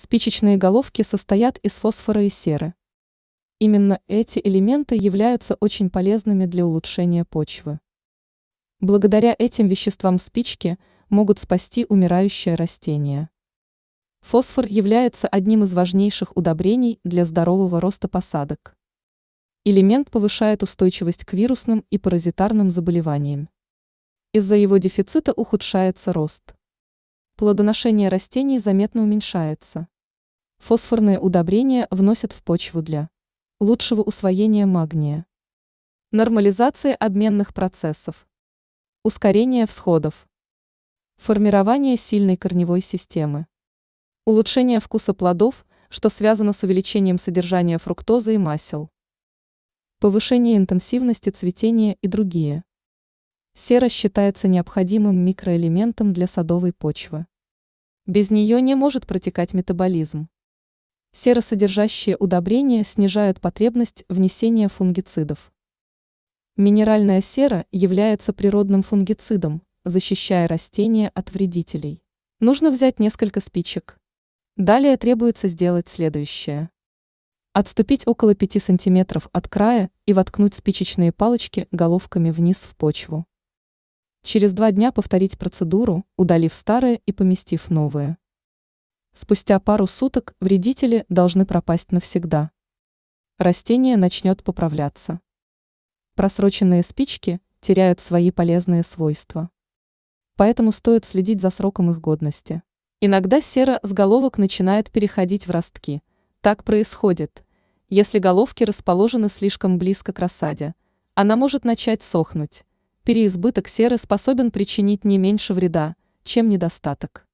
Спичечные головки состоят из фосфора и серы. Именно эти элементы являются очень полезными для улучшения почвы. Благодаря этим веществам спички могут спасти умирающее растение. Фосфор является одним из важнейших удобрений для здорового роста посадок. Элемент повышает устойчивость к вирусным и паразитарным заболеваниям. Из-за его дефицита ухудшается рост плодоношение растений заметно уменьшается. Фосфорные удобрения вносят в почву для лучшего усвоения магния, нормализации обменных процессов, ускорения всходов, формирование сильной корневой системы, улучшение вкуса плодов, что связано с увеличением содержания фруктозы и масел, повышение интенсивности цветения и другие. Сера считается необходимым микроэлементом для садовой почвы. Без нее не может протекать метаболизм. Серосодержащие удобрения снижают потребность внесения фунгицидов. Минеральная сера является природным фунгицидом, защищая растения от вредителей. Нужно взять несколько спичек. Далее требуется сделать следующее. Отступить около 5 см от края и воткнуть спичечные палочки головками вниз в почву. Через два дня повторить процедуру, удалив старые и поместив новые. Спустя пару суток вредители должны пропасть навсегда. Растение начнет поправляться. Просроченные спички теряют свои полезные свойства. Поэтому стоит следить за сроком их годности. Иногда сера с головок начинает переходить в ростки. Так происходит, если головки расположены слишком близко к рассаде. Она может начать сохнуть переизбыток серы способен причинить не меньше вреда, чем недостаток.